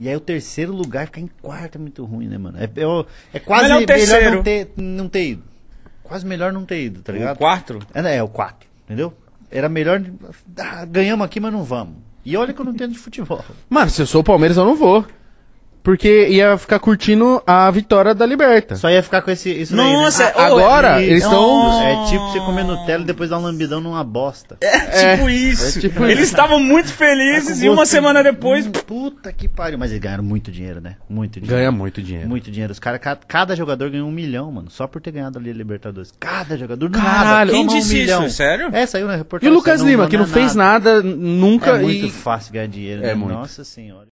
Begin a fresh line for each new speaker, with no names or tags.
E aí o terceiro lugar ficar em quarto é muito ruim, né, mano? É, é, é quase é melhor, não ter, não ter ido. Quase melhor não ter ido, tá ligado? O quatro? É, né, é o quatro, entendeu?
Era melhor. Ah, ganhamos aqui, mas não vamos.
E olha que eu não entendo de futebol.
Mano, se eu sou o Palmeiras, eu não vou. Porque ia ficar curtindo a vitória da Liberta. Só
ia ficar com esse. Isso Nossa, daí, né? agora é, eles estão. É tipo você comer Nutella e depois dar um lambidão numa bosta. É, tipo é tipo isso. É tipo eles estavam muito felizes é e uma semana depois. Puta que pariu. Mas eles ganharam muito dinheiro, né? Muito dinheiro. Ganha muito dinheiro. Muito dinheiro. Os cara cada, cada, jogador ganhou um milhão, mano. Só por ter ganhado ali a Libertadores. Cada jogador. Caralho, nada, quem disse um milhão. isso? Sério? É, saiu na reportagem. E o Lucas Lima, não, que não fez nada,
nunca. É muito e... fácil ganhar dinheiro, é né? É muito. Nossa
senhora.